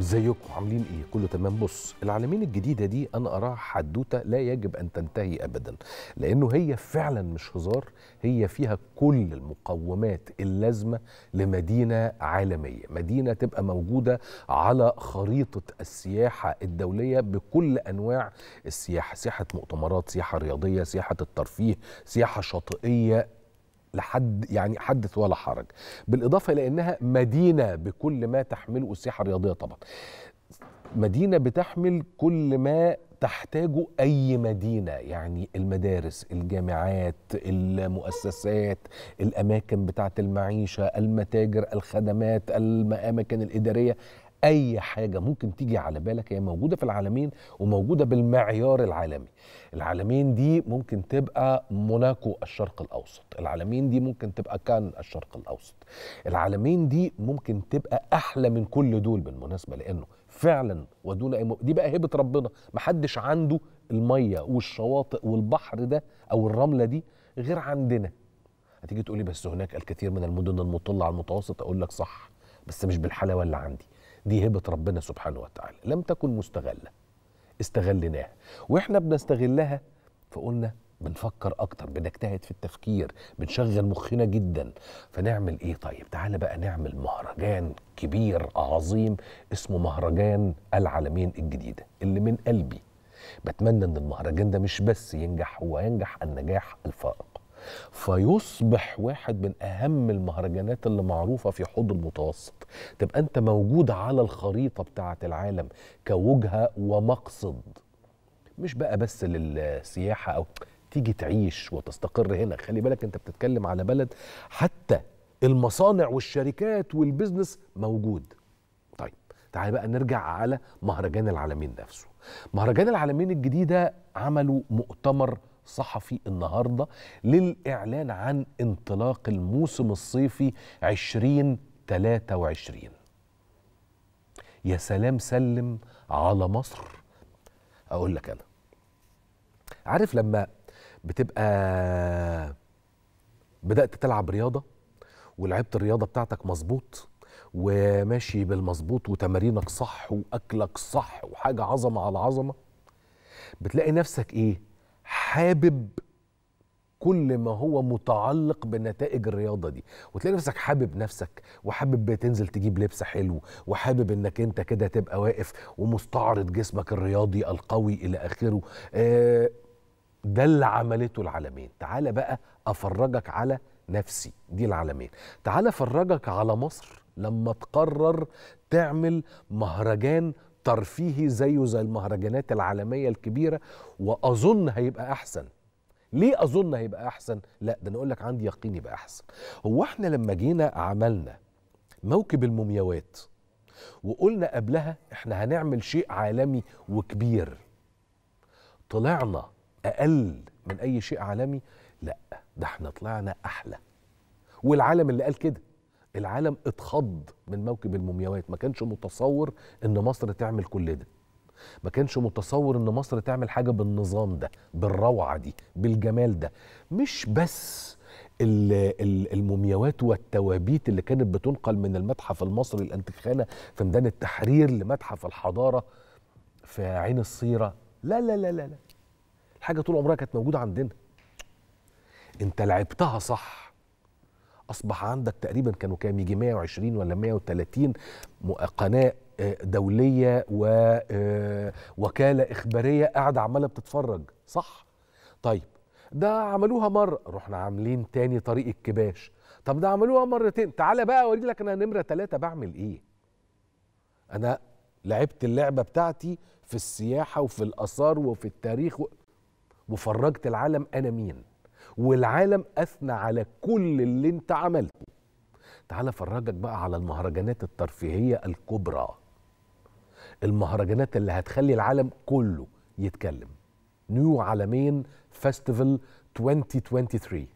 ازيكم عاملين ايه كله تمام بص العالمين الجديده دي انا اراها حدوته لا يجب ان تنتهي ابدا لانه هي فعلا مش هزار هي فيها كل المقومات اللازمه لمدينه عالميه مدينه تبقى موجوده على خريطه السياحه الدوليه بكل انواع السياحه سياحه مؤتمرات سياحه رياضيه سياحه الترفيه سياحه شاطئيه لحد يعني حدث ولا حرج بالاضافه الى انها مدينه بكل ما تحمله السياحه الرياضيه طبعا مدينه بتحمل كل ما تحتاجه أي مدينة يعني المدارس الجامعات المؤسسات الأماكن بتاعة المعيشة المتاجر الخدمات الأماكن الإدارية اي حاجه ممكن تيجي على بالك هي موجوده في العالمين وموجوده بالمعيار العالمي العالمين دي ممكن تبقى موناكو الشرق الاوسط العالمين دي ممكن تبقى كان الشرق الاوسط العالمين دي ممكن تبقى احلى من كل دول بالمناسبه لانه فعلا ودون اي م... دي بقى هبه ربنا محدش عنده الميه والشواطئ والبحر ده او الرمله دي غير عندنا هتيجي تقولي بس هناك الكثير من المدن المطلة على المتوسط أقول لك صح بس مش بالحلاوه اللي عندي دي هبه ربنا سبحانه وتعالى لم تكن مستغله استغلناها واحنا بنستغلها فقلنا بنفكر اكتر بنجتهد في التفكير بنشغل مخنا جدا فنعمل ايه طيب تعالى بقى نعمل مهرجان كبير عظيم اسمه مهرجان العالمين الجديده اللي من قلبي بتمنى ان المهرجان ده مش بس ينجح هو ينجح النجاح الفائق فيصبح واحد من اهم المهرجانات اللي معروفه في حوض المتوسط تبقى انت موجود على الخريطه بتاعه العالم كوجهه ومقصد مش بقى بس للسياحه او تيجي تعيش وتستقر هنا خلي بالك انت بتتكلم على بلد حتى المصانع والشركات والبزنس موجود طيب تعال بقى نرجع على مهرجان العالمين نفسه مهرجان العالمين الجديدة عملوا مؤتمر صحفي النهارده للإعلان عن انطلاق الموسم الصيفي 2023 يا سلام سلم على مصر أقول لك أنا عارف لما بتبقى بدأت تلعب رياضة ولعبت الرياضة بتاعتك مظبوط وماشي بالمظبوط وتمارينك صح واكلك صح وحاجه عظمه على عظمه بتلاقي نفسك ايه حابب كل ما هو متعلق بنتائج الرياضه دي وتلاقي نفسك حابب نفسك وحابب تنزل تجيب لبس حلو وحابب انك انت كده تبقى واقف ومستعرض جسمك الرياضي القوي الى اخره آه ده اللي عملته العالمين تعال بقى افرجك على نفسي دي العالمين تعال افرجك على مصر لما تقرر تعمل مهرجان ترفيهي زيه زي المهرجانات العالمية الكبيرة وأظن هيبقى أحسن ليه أظن هيبقى أحسن؟ لا ده أنا أقول لك عندي يقين يبقى أحسن هو إحنا لما جينا عملنا موكب المومياوات وقلنا قبلها إحنا هنعمل شيء عالمي وكبير طلعنا أقل من أي شيء عالمي لا ده إحنا طلعنا أحلى والعالم اللي قال كده العالم اتخض من موكب المومياوات ما كانش متصور ان مصر تعمل كل ده ما كانش متصور ان مصر تعمل حاجه بالنظام ده بالروعه دي بالجمال ده مش بس المومياوات والتوابيت اللي كانت بتنقل من المتحف المصري الانتخاله في ميدان التحرير لمتحف الحضاره في عين الصيره لا لا لا لا, لا. الحاجه طول عمرها كانت موجوده عندنا انت لعبتها صح اصبح عندك تقريبا كانوا كام يجي 120 ولا 130 قناه آه، دوليه ووكاله آه، اخباريه قاعده عماله بتتفرج صح طيب ده عملوها مره رحنا عاملين تاني طريق الكباش طب ده عملوها مرتين تعالى بقى اوري لك انا نمره ثلاثة بعمل ايه انا لعبت اللعبه بتاعتي في السياحه وفي الاثار وفي التاريخ و... وفرجت العالم انا مين والعالم اثنى على كل اللي انت عملته تعال افرجك بقى على المهرجانات الترفيهيه الكبرى المهرجانات اللي هتخلي العالم كله يتكلم نيو عالمين فيستيفال 2023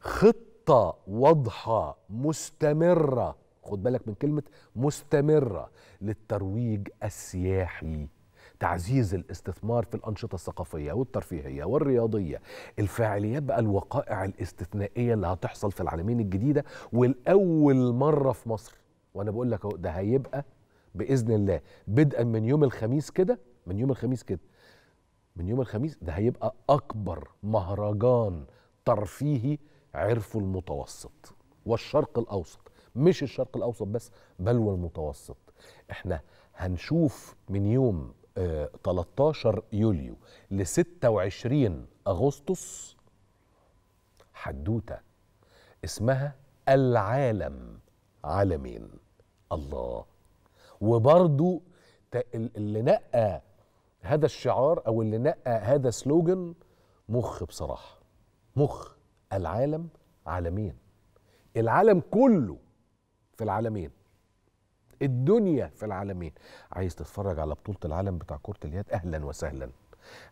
خطه واضحه مستمره خد بالك من كلمه مستمره للترويج السياحي تعزيز الاستثمار في الأنشطة الثقافية والترفيهية والرياضية الفاعليات بقى الوقائع الاستثنائية اللي هتحصل في العالمين الجديدة والأول مرة في مصر وأنا بقول لك ده هيبقى بإذن الله بدءا من يوم الخميس كده من يوم الخميس كده من يوم الخميس ده هيبقى أكبر مهرجان ترفيهي عرفه المتوسط والشرق الأوسط مش الشرق الأوسط بس بل والمتوسط احنا هنشوف من يوم 13 يوليو ل 26 اغسطس حدوته اسمها العالم عالمين الله وبرضو اللي نقى هذا الشعار او اللي نقى هذا سلوجن مخ بصراحه مخ العالم عالمين العالم كله في العالمين الدنيا في العالمين عايز تتفرج على بطولة العالم بتاع كرة اليد أهلا وسهلا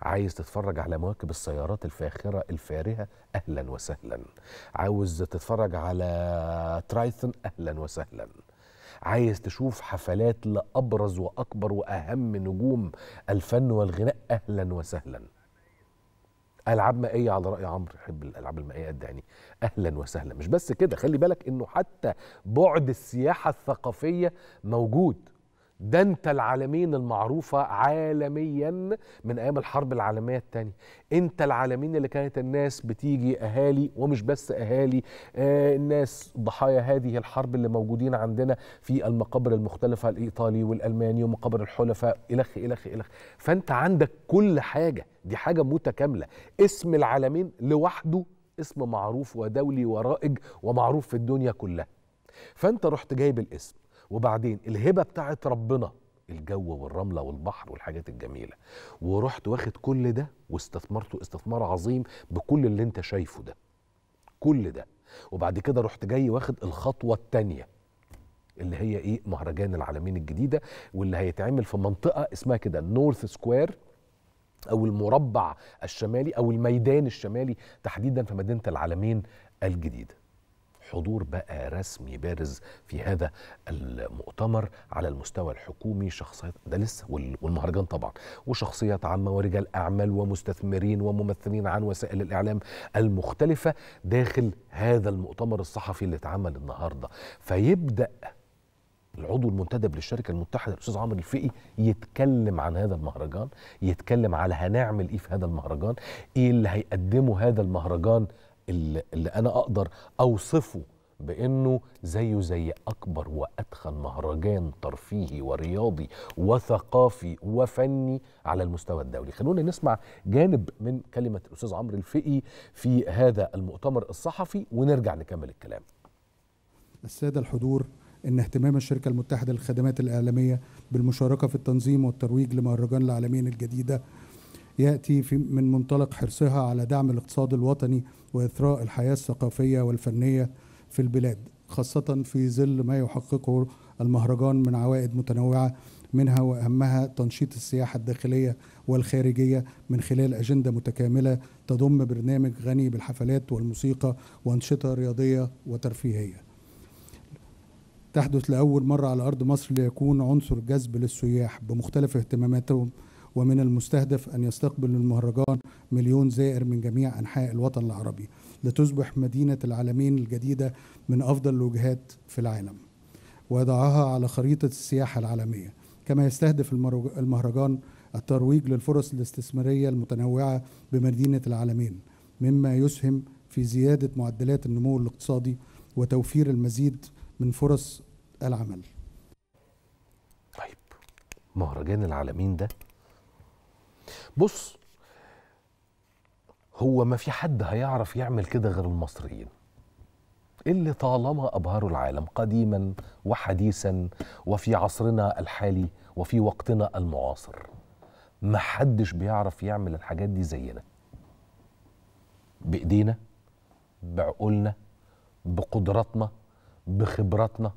عايز تتفرج على مواكب السيارات الفاخرة الفارهة أهلا وسهلا عاوز تتفرج على ترايثن أهلا وسهلا عايز تشوف حفلات لأبرز وأكبر وأهم نجوم الفن والغناء أهلا وسهلا العاب مائيه على راي عمرو يحب الالعاب المائيه قد إيه يعني اهلا وسهلا مش بس كده خلي بالك انه حتى بعد السياحه الثقافيه موجود دنت العالمين المعروفة عالميا من أيام الحرب العالمية الثانية أنت العالمين اللي كانت الناس بتيجي أهالي ومش بس أهالي آه الناس ضحايا هذه الحرب اللي موجودين عندنا في المقابر المختلفة الإيطالي والألماني ومقابر الحلفاء إلخ إلخ إلخ فأنت عندك كل حاجة دي حاجة متكاملة اسم العالمين لوحده اسم معروف ودولي ورائج ومعروف في الدنيا كلها فأنت رحت جايب الاسم وبعدين الهبه بتاعت ربنا الجو والرمله والبحر والحاجات الجميله ورحت واخد كل ده واستثمرته استثمار عظيم بكل اللي انت شايفه ده كل ده وبعد كده رحت جاي واخد الخطوه الثانيه اللي هي ايه مهرجان العالمين الجديده واللي هيتعمل في منطقه اسمها كده نورث سكوير او المربع الشمالي او الميدان الشمالي تحديدا في مدينه العالمين الجديده حضور بقى رسمي بارز في هذا المؤتمر على المستوى الحكومي شخصيات ده لسه والمهرجان طبعا وشخصيات عامه ورجال اعمال ومستثمرين وممثلين عن وسائل الاعلام المختلفه داخل هذا المؤتمر الصحفي اللي اتعمل النهارده فيبدا العضو المنتدب للشركه المتحده الاستاذ عمرو الفقي يتكلم عن هذا المهرجان يتكلم على هنعمل ايه في هذا المهرجان ايه اللي هيقدمه هذا المهرجان اللي انا اقدر اوصفه بانه زيه زي اكبر واتخن مهرجان ترفيهي ورياضي وثقافي وفني على المستوى الدولي خلونا نسمع جانب من كلمه الاستاذ عمرو الفقي في هذا المؤتمر الصحفي ونرجع نكمل الكلام الساده الحضور ان اهتمام الشركه المتحده للخدمات الاعلاميه بالمشاركه في التنظيم والترويج لمهرجان العالمين الجديده يأتي في من منطلق حرصها على دعم الاقتصاد الوطني وإثراء الحياة الثقافية والفنية في البلاد خاصة في ظل ما يحققه المهرجان من عوائد متنوعة منها وأهمها تنشيط السياحة الداخلية والخارجية من خلال أجندة متكاملة تضم برنامج غني بالحفلات والموسيقى وأنشطة رياضية وترفيهية تحدث لأول مرة على أرض مصر ليكون عنصر جذب للسياح بمختلف اهتماماتهم ومن المستهدف أن يستقبل المهرجان مليون زائر من جميع أنحاء الوطن العربي لتصبح مدينة العالمين الجديدة من أفضل الوجهات في العالم ويضعها على خريطة السياحة العالمية كما يستهدف المهرجان الترويج للفرص الاستثمارية المتنوعة بمدينة العالمين مما يسهم في زيادة معدلات النمو الاقتصادي وتوفير المزيد من فرص العمل طيب مهرجان العالمين ده بص هو ما في حد هيعرف يعمل كده غير المصريين اللي طالما أبهروا العالم قديما وحديثا وفي عصرنا الحالي وفي وقتنا المعاصر ما حدش بيعرف يعمل الحاجات دي زينا بإيدينا بعقولنا بقدراتنا بخبراتنا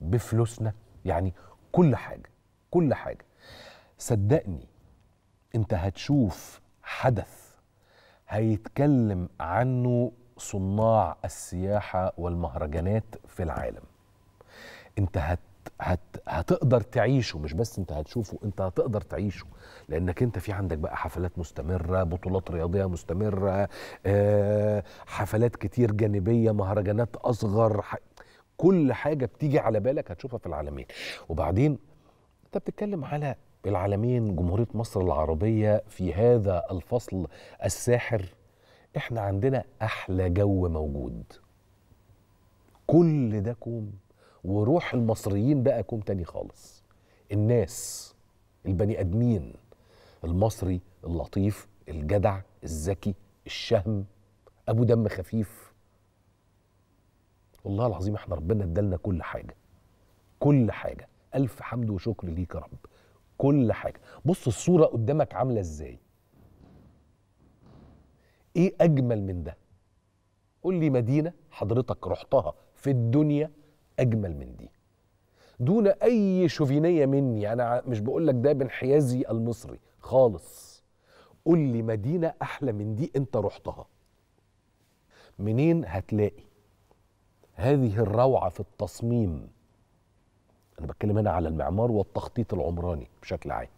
بفلوسنا يعني كل حاجة كل حاجة صدقني انت هتشوف حدث هيتكلم عنه صناع السياحه والمهرجانات في العالم انت هت هت هتقدر تعيشه مش بس انت هتشوفه انت هتقدر تعيشه لانك انت في عندك بقى حفلات مستمره بطولات رياضيه مستمره آه حفلات كتير جانبيه مهرجانات اصغر ح... كل حاجه بتيجي على بالك هتشوفها في العالمين وبعدين انت بتتكلم على العالمين جمهورية مصر العربية في هذا الفصل الساحر احنا عندنا احلى جو موجود كل ده كوم وروح المصريين بقى كوم تاني خالص الناس البني ادمين المصري اللطيف الجدع الذكي الشهم ابو دم خفيف والله العظيم احنا ربنا ادالنا كل حاجه كل حاجه الف حمد وشكر ليك يا رب كل حاجه بص الصوره قدامك عامله ازاي ايه اجمل من ده قول لي مدينه حضرتك رحتها في الدنيا اجمل من دي دون اي شوفينيه مني انا مش بقول لك ده بانحيازي المصري خالص قول لي مدينه احلى من دي انت رحتها منين هتلاقي هذه الروعه في التصميم انا بتكلم هنا على المعمار والتخطيط العمراني بشكل عام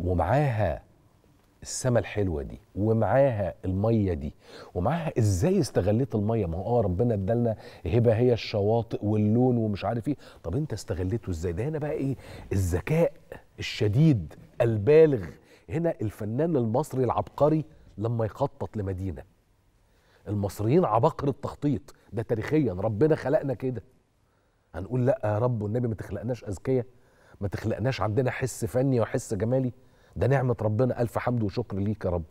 ومعاها السماء الحلوه دي ومعاها الميه دي ومعاها ازاي استغليت الميه ما هو اه ربنا ادالنا هبه هي الشواطئ واللون ومش عارف ايه طب انت استغليته ازاي ده هنا بقى ايه الذكاء الشديد البالغ هنا الفنان المصري العبقري لما يخطط لمدينه المصريين عباقرة التخطيط ده تاريخيا ربنا خلقنا كده هنقول لا يا رب والنبي ما تخلقناش اذكياء ما تخلقناش عندنا حس فني وحس جمالي ده نعمه ربنا الف حمد وشكر ليك يا رب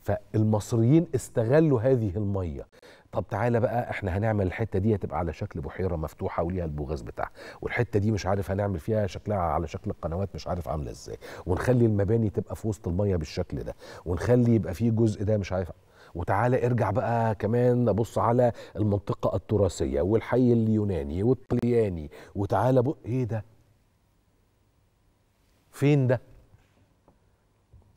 فالمصريين استغلوا هذه الميه طب تعالى بقى احنا هنعمل الحته دي هتبقى على شكل بحيره مفتوحه وليها البوغاز بتاعها والحته دي مش عارف هنعمل فيها شكلها على شكل القنوات مش عارف عامله ازاي ونخلي المباني تبقى في وسط الميه بالشكل ده ونخلي يبقى فيه جزء ده مش عارف وتعالى ارجع بقى كمان ابص على المنطقه التراثيه والحي اليوناني والطلياني وتعالى بقى ايه ده فين ده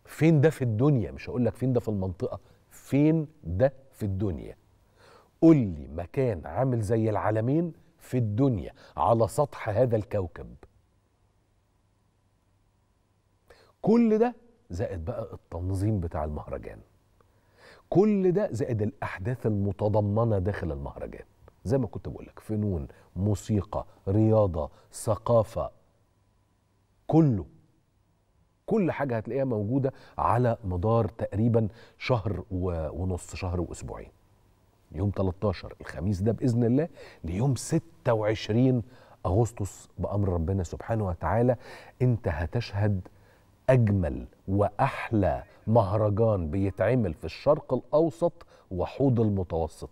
فين ده في الدنيا مش هقول لك فين ده في المنطقه فين ده في الدنيا قول لي مكان عامل زي العالمين في الدنيا على سطح هذا الكوكب كل ده زائد بقى التنظيم بتاع المهرجان كل ده زائد الاحداث المتضمنه داخل المهرجان زي ما كنت بقول لك فنون موسيقى رياضه ثقافه كله كل حاجه هتلاقيها موجوده على مدار تقريبا شهر ونص شهر واسبوعين يوم 13 الخميس ده باذن الله ليوم 26 اغسطس بامر ربنا سبحانه وتعالى انت هتشهد أجمل وأحلى مهرجان بيتعمل في الشرق الأوسط وحوض المتوسط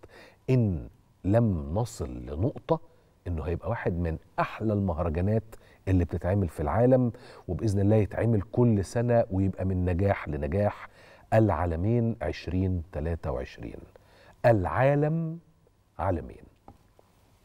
إن لم نصل لنقطة إنه هيبقى واحد من أحلى المهرجانات اللي بتتعمل في العالم وبإذن الله يتعمل كل سنة ويبقى من نجاح لنجاح العالمين 2023 العالم عالمين